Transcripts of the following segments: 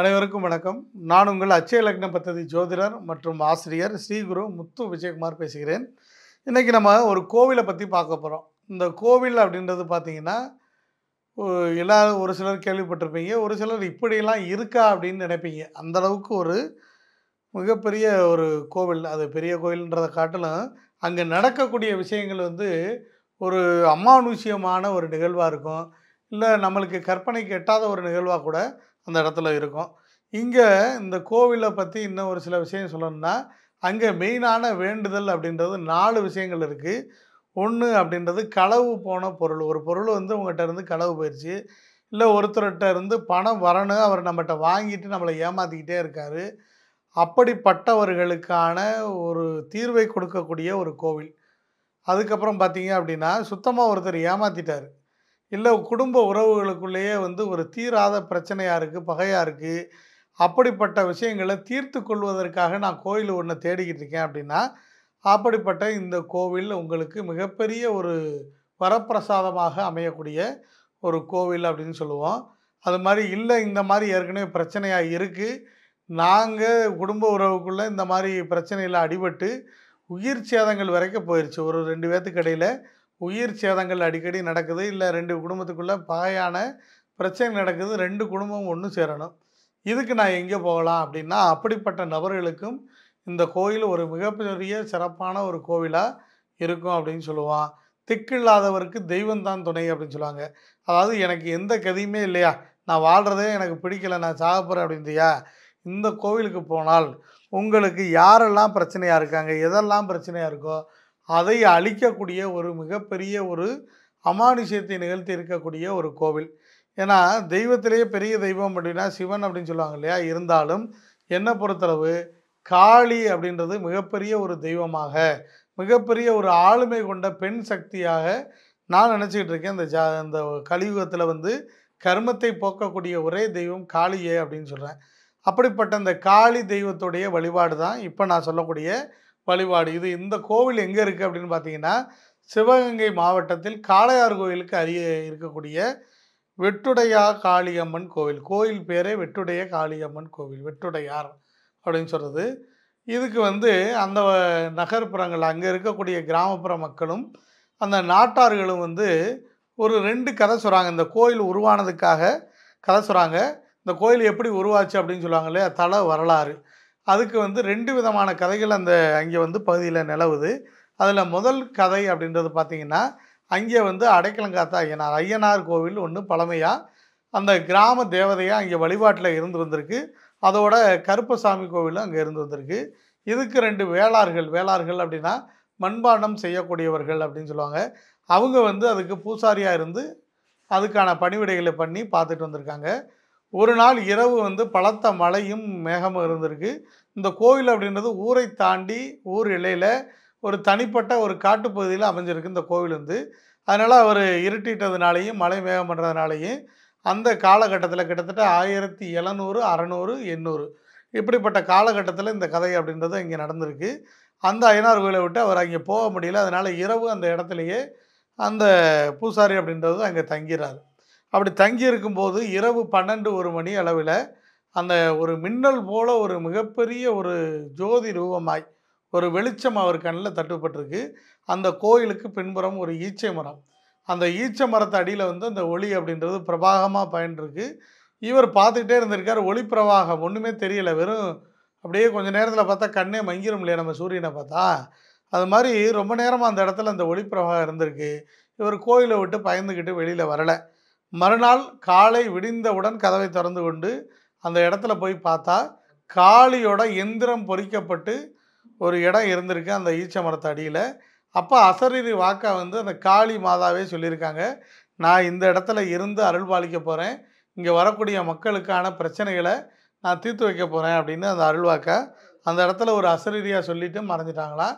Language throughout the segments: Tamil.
அனைவருக்கும் வணக்கம் நான் உங்கள் அச்சய லக்ன பத்ததி ஜோதிடர் மற்றும் ஆசிரியர் ஸ்ரீகுரு முத்து விஜயகுமார் பேசுகிறேன் இன்றைக்கி நம்ம ஒரு கோவிலை பற்றி பார்க்க போகிறோம் இந்த கோவில் அப்படின்றது பார்த்திங்கன்னா எல்லாரும் ஒரு சிலர் கேள்விப்பட்டிருப்பீங்க ஒரு சிலர் இப்படியெல்லாம் இருக்கா அப்படின்னு நினைப்பீங்க அந்தளவுக்கு ஒரு மிகப்பெரிய ஒரு கோவில் அது பெரிய கோவில்ன்றதை காட்டிலும் அங்கே நடக்கக்கூடிய விஷயங்கள் வந்து ஒரு அமானுஷ்யமான ஒரு நிகழ்வாக இருக்கும் இல்லை நம்மளுக்கு கற்பனைக்கு எட்டாத ஒரு நிகழ்வாக கூட அந்த இடத்துல இருக்கும் இங்கே இந்த கோவிலை பற்றி இன்னும் ஒரு சில விஷயம் சொல்லணும்னா அங்கே மெயினான வேண்டுதல் அப்படின்றது நாலு விஷயங்கள் இருக்குது ஒன்று அப்படின்றது களவு போன பொருள் ஒரு பொருள் வந்து உங்கள்கிட்ட இருந்து களவு போயிடுச்சு இல்லை ஒருத்தர்கிட்ட இருந்து பணம் வரணும் அவர் நம்மகிட்ட வாங்கிட்டு நம்மளை ஏமாற்றிக்கிட்டே இருக்கார் அப்படிப்பட்டவர்களுக்கான ஒரு தீர்வை கொடுக்கக்கூடிய ஒரு கோவில் அதுக்கப்புறம் பார்த்தீங்க அப்படின்னா சுத்தமாக ஒருத்தர் ஏமாற்றிட்டார் இல்லை குடும்ப உறவுகளுக்குள்ளேயே வந்து ஒரு தீராத பிரச்சனையாக இருக்குது பகையாக இருக்குது அப்படிப்பட்ட விஷயங்களை தீர்த்து கொள்வதற்காக நான் கோயில் ஒன்று தேடிக்கிட்டு இருக்கேன் அப்படின்னா அப்படிப்பட்ட இந்த கோவில் உங்களுக்கு மிகப்பெரிய ஒரு வரப்பிரசாதமாக அமையக்கூடிய ஒரு கோவில் அப்படின்னு சொல்லுவோம் அது மாதிரி இல்லை இந்த மாதிரி ஏற்கனவே பிரச்சனையாக இருக்குது நாங்கள் குடும்ப உறவுக்குள்ளே இந்த மாதிரி பிரச்சனையில் அடிபட்டு உயிர் சேதங்கள் வரைக்கும் போயிடுச்சு ஒரு ரெண்டு பேர்த்துக்கு இடையில் உயிர் சேதங்கள் அடிக்கடி நடக்குது இல்லை ரெண்டு குடும்பத்துக்குள்ளே பாயான பிரச்சனை நடக்குது ரெண்டு குடும்பமும் ஒன்று சேரணும் இதுக்கு நான் எங்கே போகலாம் அப்படின்னா அப்படிப்பட்ட நபர்களுக்கும் இந்த கோயில் ஒரு மிகப்பெரிய சிறப்பான ஒரு கோவிலாக இருக்கும் அப்படின்னு சொல்லுவான் திக்கில்லாதவருக்கு தெய்வம் தான் துணை அப்படின்னு சொல்லுவாங்க அதாவது எனக்கு எந்த கதியுமே இல்லையா நான் வாழ்கிறதே எனக்கு பிடிக்கலை நான் சாக போகிறேன் அப்படின்றியா இந்த கோவிலுக்கு போனால் உங்களுக்கு யாரெல்லாம் பிரச்சனையாக இருக்காங்க எதெல்லாம் பிரச்சனையாக இருக்கோ அதை அழிக்கக்கூடிய ஒரு மிகப்பெரிய ஒரு அமானுஷியத்தை நிகழ்த்தி இருக்கக்கூடிய ஒரு கோவில் ஏன்னா தெய்வத்திலேயே பெரிய தெய்வம் அப்படின்னா சிவன் அப்படின்னு சொல்லுவாங்க இல்லையா இருந்தாலும் என்னை பொறுத்தளவு காளி அப்படின்றது மிகப்பெரிய ஒரு தெய்வமாக மிகப்பெரிய ஒரு ஆளுமை கொண்ட பெண் சக்தியாக நான் நினச்சிக்கிட்டு இருக்கேன் இந்த ஜா இந்த கலியுகத்தில் வந்து கர்மத்தை போக்கக்கூடிய ஒரே தெய்வம் காளியே அப்படின்னு சொல்கிறேன் அப்படிப்பட்ட அந்த காளி தெய்வத்துடைய வழிபாடு தான் இப்போ நான் சொல்லக்கூடிய வழிபாடு இது இந்த கோவில் எங்கே இருக்குது அப்படின்னு பார்த்தீங்கன்னா சிவகங்கை மாவட்டத்தில் காளையார் கோவிலுக்கு அருகே இருக்கக்கூடிய வெட்டுடையா காளியம்மன் கோவில் கோயில் பேரே வெட்டுடைய காளியம்மன் கோவில் வெட்டுடையார் அப்படின்னு சொல்கிறது இதுக்கு வந்து அந்த நகர்ப்புறங்கள் அங்கே இருக்கக்கூடிய கிராமப்புற மக்களும் அந்த நாட்டார்களும் வந்து ஒரு ரெண்டு கதை சொல்கிறாங்க இந்த கோயில் உருவானதுக்காக கதை சொல்கிறாங்க இந்த கோயில் எப்படி உருவாச்சு அப்படின்னு சொல்லுவாங்க இல்லையா தலை வரலாறு அதுக்கு வந்து ரெண்டு விதமான கதைகள் அந்த அங்கே வந்து பகுதியில் நிலவுது அதில் முதல் கதை அப்படின்றது பார்த்திங்கன்னா அங்கே வந்து அடைக்கலங்காத்த ஐயனார் ஐயனார் கோவில் ஒன்று பழமையாக அந்த கிராம தேவதையாக அங்கே வழிபாட்டில் இருந்து வந்திருக்கு அதோட கருப்பசாமி கோவிலும் அங்கே இருந்து வந்திருக்கு இதுக்கு ரெண்டு வேளார்கள் வேளார்கள் அப்படின்னா மண்பாண்டம் செய்யக்கூடியவர்கள் அப்படின்னு சொல்லுவாங்க அவங்க வந்து அதுக்கு பூசாரியாக இருந்து அதுக்கான பணிவிடைகளை பண்ணி பார்த்துட்டு வந்திருக்காங்க ஒரு நாள் இரவு வந்து பலத்த மழையும் மேகமும் இருந்திருக்கு இந்த கோவில் அப்படின்றது ஊரை தாண்டி ஊர் இலையில் ஒரு தனிப்பட்ட ஒரு காட்டுப்பகுதியில் அமைஞ்சிருக்கு இந்த கோவில் வந்து அதனால் அவர் இருட்டிட்டதுனாலையும் மழை மேகம் பண்ணுறதுனாலையும் அந்த காலகட்டத்தில் கிட்டத்தட்ட ஆயிரத்தி எழுநூறு அறநூறு எண்ணூறு இப்படிப்பட்ட காலகட்டத்தில் இந்த கதை அப்படின்றது இங்கே நடந்திருக்கு அந்த ஐநாறு கோயிலை விட்டு அவர் அங்கே போக முடியல அதனால் இரவு அந்த இடத்துலையே அந்த பூசாரி அப்படின்றது அங்கே தங்கிறார் அப்படி தங்கி இருக்கும்போது இரவு பன்னெண்டு ஒரு மணி அளவில் அந்த ஒரு மின்னல் போல ஒரு மிகப்பெரிய ஒரு ஜோதி ரூபமாய் ஒரு வெளிச்சம் அவர் கண்ணில் தட்டுப்பட்டிருக்கு அந்த கோயிலுக்கு பின்புறம் ஒரு ஈச்சை மரம் அந்த ஈச்ச மரத்து அடியில் வந்து அந்த ஒளி அப்படின்றது பிரபாகமாக பயன்ருக்கு இவர் பார்த்துக்கிட்டே இருந்திருக்கார் ஒளி பிரவாகம் ஒன்றுமே தெரியலை வெறும் அப்படியே கொஞ்சம் நேரத்தில் பார்த்தா கண்ணே மங்கிரும் இல்லையா நம்ம சூரியனை பார்த்தா அது மாதிரி ரொம்ப நேரமாக அந்த இடத்துல அந்த ஒளி பிரவாகம் இருந்திருக்கு இவர் கோயிலை விட்டு பயந்துக்கிட்டு வெளியில் வரலை மறுநாள் காலை விடிந்தவுடன் கதவை திறந்து கொண்டு அந்த இடத்துல போய் பார்த்தா காளியோட எந்திரம் பொறிக்கப்பட்டு ஒரு இடம் இருந்திருக்கு அந்த ஈச்ச மரத்து அடியில் அப்போ அசரீரி வாக்கா வந்து அந்த காளி மாதாவே சொல்லியிருக்காங்க நான் இந்த இடத்துல இருந்து அருள் பாலிக்க போகிறேன் இங்கே வரக்கூடிய மக்களுக்கான பிரச்சனைகளை நான் தீர்த்து வைக்க போகிறேன் அப்படின்னு அந்த அருள்வாக்கா அந்த இடத்துல ஒரு அசரீரியாக சொல்லிவிட்டு மறைஞ்சிட்டாங்களாம்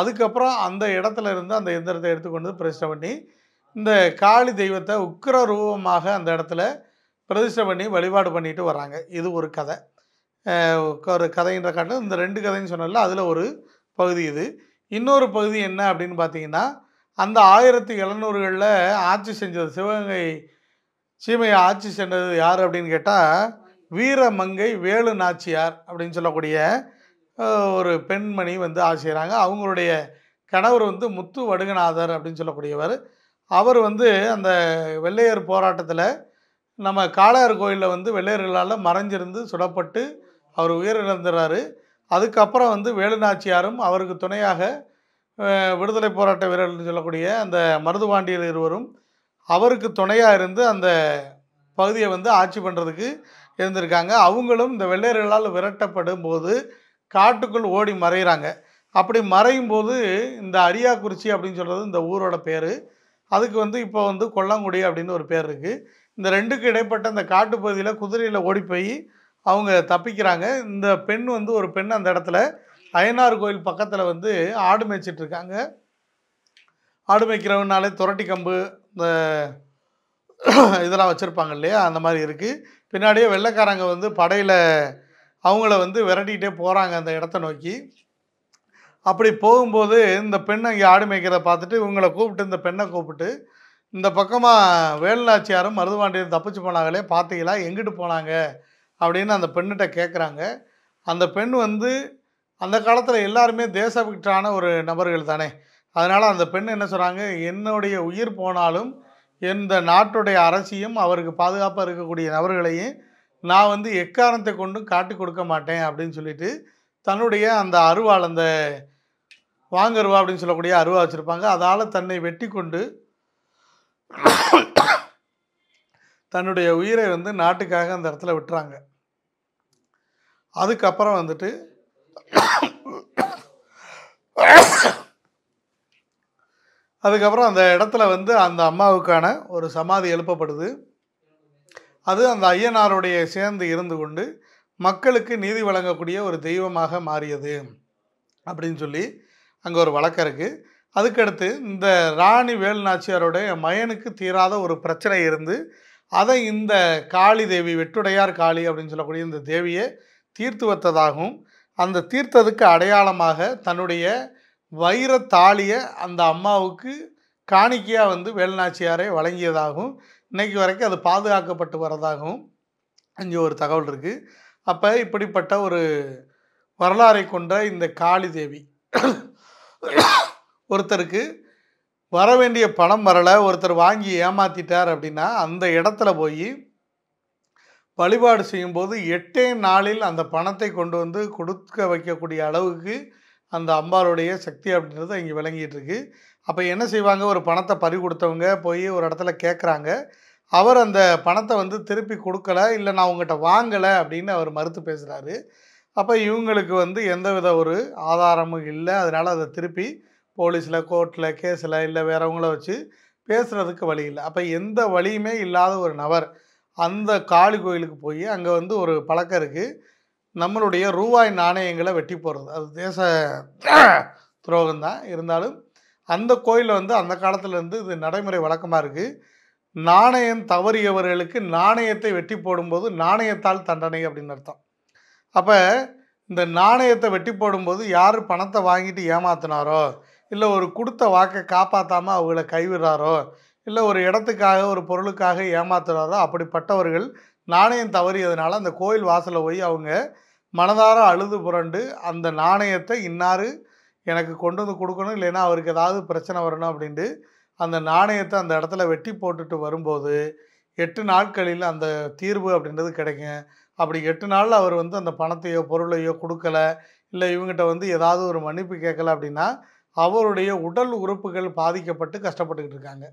அதுக்கப்புறம் அந்த இடத்துல இருந்து அந்த எந்திரத்தை எடுத்துக்கொண்டு பிரச்சனை பண்ணி இந்த காளி தெய்வத்தை உக்கிர ரூபமாக அந்த இடத்துல பிரதிஷ்டை பண்ணி வழிபாடு பண்ணிட்டு வராங்க இது ஒரு கதை ஒரு கதைன்ற காட்டு இந்த ரெண்டு கதைன்னு சொன்னால அதில் ஒரு பகுதி இது இன்னொரு பகுதி என்ன அப்படின்னு பார்த்தீங்கன்னா அந்த ஆயிரத்தி எழுநூறுகளில் ஆட்சி செஞ்சது சிவகங்கை சீமையை ஆட்சி சென்றது யார் அப்படின்னு கேட்டால் வீரமங்கை வேலு நாச்சியார் அப்படின்னு சொல்லக்கூடிய ஒரு பெண்மணி வந்து ஆசைகிறாங்க அவங்களுடைய கணவர் வந்து முத்து வடுகநாதர் அப்படின்னு சொல்லக்கூடியவர் அவர் வந்து அந்த வெள்ளையர் போராட்டத்தில் நம்ம காளையார் கோயிலில் வந்து வெள்ளையர்களால் மறைஞ்சிருந்து சுடப்பட்டு அவர் உயிரிழந்துறாரு அதுக்கப்புறம் வந்து வேலுநாச்சியாரும் அவருக்கு துணையாக விடுதலை போராட்ட வீரர்கள் சொல்லக்கூடிய அந்த மருதுபாண்டியர் இருவரும் அவருக்கு துணையாக இருந்து அந்த பகுதியை வந்து ஆட்சி பண்ணுறதுக்கு இருந்திருக்காங்க அவங்களும் இந்த வெள்ளையர்களால் விரட்டப்படும் போது காட்டுக்குள் ஓடி மறைகிறாங்க அப்படி மறையும் போது இந்த அரியாக்குறிச்சி அப்படின்னு சொல்கிறது இந்த ஊரோட பேர் அதுக்கு வந்து இப்போ வந்து கொல்லாங்குடி அப்படின்னு ஒரு பேர் இருக்குது இந்த ரெண்டுக்கு இடைப்பட்ட அந்த காட்டுப்பகுதியில் குதிரையில் ஓடி போய் அவங்க தப்பிக்கிறாங்க இந்த பெண் வந்து ஒரு பெண் அந்த இடத்துல அயனார் கோயில் பக்கத்தில் வந்து ஆடு மேய்ச்சிட்ருக்காங்க ஆடு மேய்க்கிறவனாலே துரட்டி கம்பு இந்த இதெல்லாம் வச்சுருப்பாங்க இல்லையா அந்த மாதிரி இருக்குது பின்னாடியே வெள்ளைக்காரங்க வந்து படையில் அவங்கள வந்து விரட்டிக்கிட்டே போகிறாங்க அந்த இடத்த நோக்கி அப்படி போகும்போது இந்த பெண் அங்கே ஆடு மேய்க்கிறத பார்த்துட்டு இவங்களை கூப்பிட்டு இந்த பெண்ணை கூப்பிட்டு இந்த பக்கமாக வேலாச்சியாரும் மருதுவாண்டியும் தப்பிச்சு போனாங்களே பார்த்தீங்களா எங்கிட்டு போனாங்க அப்படின்னு அந்த பெண்ணிட்ட கேட்குறாங்க அந்த பெண் வந்து அந்த காலத்தில் எல்லாருமே தேசபக்டான ஒரு நபர்கள் தானே அதனால் அந்த பெண் என்ன சொல்கிறாங்க என்னுடைய உயிர் போனாலும் எந்த நாட்டுடைய அரசியும் அவருக்கு பாதுகாப்பாக இருக்கக்கூடிய நபர்களையும் நான் வந்து எக்காரணத்தை கொண்டும் காட்டி கொடுக்க மாட்டேன் அப்படின்னு சொல்லிட்டு தன்னுடைய அந்த அருவாள் அந்த வாங்கருவா அப்படின்னு சொல்லக்கூடிய அருவா வச்சுருப்பாங்க அதால் தன்னை வெட்டி கொண்டு தன்னுடைய உயிரை வந்து நாட்டுக்காக அந்த இடத்துல விட்டுறாங்க அதுக்கப்புறம் வந்துட்டு அதுக்கப்புறம் அந்த இடத்துல வந்து அந்த அம்மாவுக்கான ஒரு சமாதி எழுப்பப்படுது அது அந்த ஐயனாருடைய சேர்ந்து இருந்து கொண்டு மக்களுக்கு நீதி வழங்கக்கூடிய ஒரு தெய்வமாக மாறியது அப்படின்னு சொல்லி அங்கே ஒரு வழக்கம் இருக்குது அதுக்கடுத்து இந்த ராணி வேலுநாச்சியாருடைய மயனுக்கு தீராத ஒரு பிரச்சனை இருந்து அதை இந்த காளி தேவி வெட்டுடையார் காளி அப்படின்னு சொல்லக்கூடிய இந்த தேவியை தீர்த்து வைத்ததாகவும் அந்த தீர்த்ததுக்கு அடையாளமாக தன்னுடைய வைர தாலியை அந்த அம்மாவுக்கு காணிக்கையாக வந்து வேலுநாச்சியாரை வழங்கியதாகவும் இன்றைக்கு வரைக்கும் அது பாதுகாக்கப்பட்டு வரதாகவும் இங்கே ஒரு தகவல் இருக்குது அப்போ இப்படிப்பட்ட ஒரு வரலாறை கொண்ட இந்த காளி தேவி ஒருத்தருக்கு வர வேண்டிய பணம் வரலை ஒருத்தர் வாங்கி ஏமாற்றிட்டார் அப்படின்னா அந்த இடத்துல போய் வழிபாடு செய்யும்போது எட்டே நாளில் அந்த பணத்தை கொண்டு வந்து கொடுக்க வைக்கக்கூடிய அளவுக்கு அந்த அம்பாளுடைய சக்தி அப்படின்றது இங்கே விளங்கிட்டு இருக்கு அப்போ என்ன செய்வாங்க ஒரு பணத்தை பறி கொடுத்தவங்க போய் ஒரு இடத்துல கேட்குறாங்க அவர் அந்த பணத்தை வந்து திருப்பி கொடுக்கல இல்லை நான் உங்கள்கிட்ட வாங்கலை அப்படின்னு அவர் மறுத்து பேசுகிறாரு அப்போ இவங்களுக்கு வந்து எந்தவித ஒரு ஆதாரமும் இல்லை அதனால் அதை திருப்பி போலீஸில் கோர்ட்டில் கேஸில் இல்லை வேறவங்கள வச்சு பேசுகிறதுக்கு வழி இல்லை அப்போ எந்த வழியுமே இல்லாத ஒரு நபர் அந்த காளி கோயிலுக்கு போய் அங்கே வந்து ஒரு பழக்கம் இருக்குது நம்மளுடைய ரூபாய் நாணயங்களை வெட்டி போடுறது அது தேச துரோகம் தான் இருந்தாலும் அந்த கோயிலில் வந்து அந்த காலத்துலேருந்து இது நடைமுறை வழக்கமாக இருக்குது நாணயம் தவறியவர்களுக்கு நாணயத்தை வெட்டி போடும்போது நாணயத்தால் தண்டனை அப்படின்னு அர்த்தம் அப்போ இந்த நாணயத்தை வெட்டி போடும்போது யார் பணத்தை வாங்கிட்டு ஏமாத்தினாரோ இல்லை ஒரு கொடுத்த வாக்கை காப்பாற்றாமல் அவங்கள கைவிடுறாரோ இல்லை ஒரு இடத்துக்காக ஒரு பொருளுக்காக ஏமாத்துறாரோ அப்படிப்பட்டவர்கள் நாணயம் தவறியதுனால அந்த கோயில் வாசலில் போய் அவங்க மனதார அழுது புரண்டு அந்த நாணயத்தை இன்னார் எனக்கு கொண்டு வந்து கொடுக்கணும் இல்லைன்னா அவருக்கு ஏதாவது பிரச்சனை வரணும் அப்படின்ட்டு அந்த நாணயத்தை அந்த இடத்துல வெட்டி போட்டுட்டு வரும்போது எட்டு நாட்களில் அந்த தீர்வு அப்படின்றது கிடைக்கும் அப்படி எட்டு நாளில் அவர் வந்து அந்த பணத்தையோ பொருளையோ கொடுக்கல இல்லை இவங்ககிட்ட வந்து ஏதாவது ஒரு மன்னிப்பு கேட்கல அப்படின்னா அவருடைய உடல் உறுப்புகள் பாதிக்கப்பட்டு கஷ்டப்பட்டுக்கிட்டு இருக்காங்க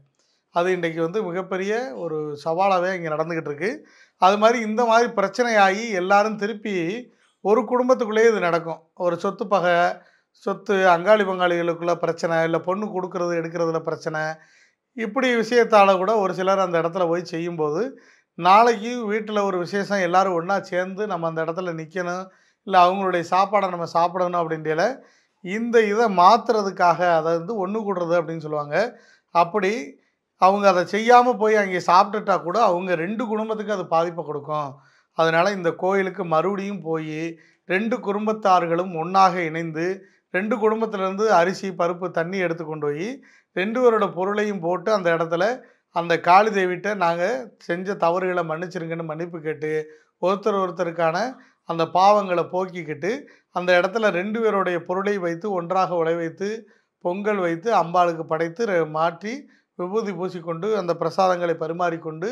அது இன்றைக்கி வந்து மிகப்பெரிய ஒரு சவாலாகவே இங்கே நடந்துக்கிட்டு இருக்குது அது மாதிரி இந்த மாதிரி பிரச்சனையாகி எல்லாரும் திருப்பி ஒரு குடும்பத்துக்குள்ளேயே இது நடக்கும் ஒரு சொத்து பகை சொத்து அங்காளி பங்காளிகளுக்குள்ள பிரச்சனை இல்லை பொண்ணு கொடுக்கறது எடுக்கிறதுல பிரச்சனை இப்படி விஷயத்தால் கூட ஒரு சிலர் அந்த இடத்துல போய் செய்யும்போது நாளைக்கு வீட்டில் ஒரு விசேஷம் எல்லோரும் ஒன்றா சேர்ந்து நம்ம அந்த இடத்துல நிற்கணும் இல்லை அவங்களுடைய சாப்பாடை நம்ம சாப்பிடணும் அப்படின்றல இந்த இதை மாற்றுறதுக்காக அதை வந்து ஒன்று கூடுறது அப்படின்னு சொல்லுவாங்க அப்படி அவங்க அதை செய்யாமல் போய் அங்கே சாப்பிட்டுட்டா கூட அவங்க ரெண்டு குடும்பத்துக்கு அது பாதிப்பை கொடுக்கும் அதனால் இந்த கோயிலுக்கு மறுபடியும் போய் ரெண்டு குடும்பத்தார்களும் ஒன்றாக இணைந்து ரெண்டு குடும்பத்திலேருந்து அரிசி பருப்பு தண்ணி எடுத்து கொண்டு போய் ரெண்டு பேரோட பொருளையும் போட்டு அந்த இடத்துல அந்த காளி தேவிட்ட நாங்கள் செஞ்ச தவறுகளை மன்னிச்சிருங்கன்னு மன்னிப்பு கேட்டு ஒருத்தர் ஒருத்தருக்கான அந்த பாவங்களை போக்கிக்கிட்டு அந்த இடத்துல ரெண்டு பேருடைய பொருளை வைத்து ஒன்றாக உழை வைத்து பொங்கல் வைத்து அம்பாளுக்கு படைத்து மாற்றி விபூதி பூசிக்கொண்டு அந்த பிரசாதங்களை பரிமாறிக்கொண்டு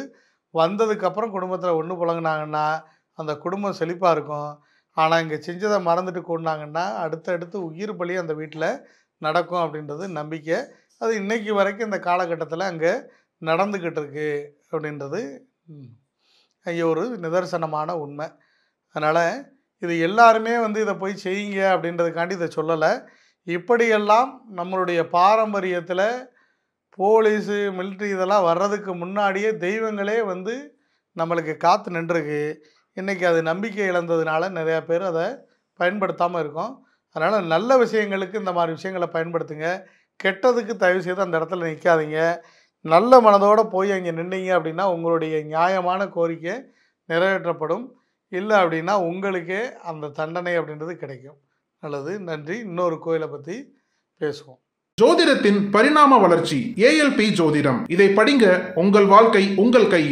வந்ததுக்கப்புறம் குடும்பத்தில் ஒன்று புழங்கினாங்கன்னா அந்த குடும்பம் செழிப்பாக இருக்கும் ஆனால் இங்கே செஞ்சதை மறந்துட்டு கொண்டாங்கன்னா அடுத்தடுத்து உயிர் பலி அந்த வீட்டில் நடக்கும் அப்படின்றது நம்பிக்கை அது இன்றைக்கு வரைக்கும் இந்த காலகட்டத்தில் அங்கே நடந்துக்கிட்டு இருக்கு அப்படின்றது ஐயோ ஒரு நிதர்சனமான உண்மை அதனால் இது எல்லாருமே வந்து இதை போய் செய்யுங்க அப்படின்றதுக்காண்டி இதை சொல்லலை இப்படியெல்லாம் நம்மளுடைய பாரம்பரியத்தில் போலீஸு மிலிட்ரி இதெல்லாம் வர்றதுக்கு முன்னாடியே தெய்வங்களே வந்து நம்மளுக்கு காத்து நின்றுருக்கு இன்றைக்கி அது நம்பிக்கை இழந்ததுனால நிறையா பேர் அதை பயன்படுத்தாமல் இருக்கோம் அதனால் நல்ல விஷயங்களுக்கு இந்த மாதிரி விஷயங்களை பயன்படுத்துங்க கெட்டதுக்கு தயவு செய்து அந்த இடத்துல நிற்காதீங்க நல்ல மனதோடு போய் அங்கே நின்றீங்க அப்படின்னா உங்களுடைய நியாயமான கோரிக்கை நிறைவேற்றப்படும் இல்லை அப்படின்னா உங்களுக்கே அந்த தண்டனை அப்படின்றது கிடைக்கும் நல்லது நன்றி இன்னொரு கோயிலை பற்றி பேசுவோம் ஜோதிடத்தின் பரிணாம வளர்ச்சி ஏஎல்பி ஜோதிடம் இதை படிங்க உங்கள் வாழ்க்கை உங்கள் கையில்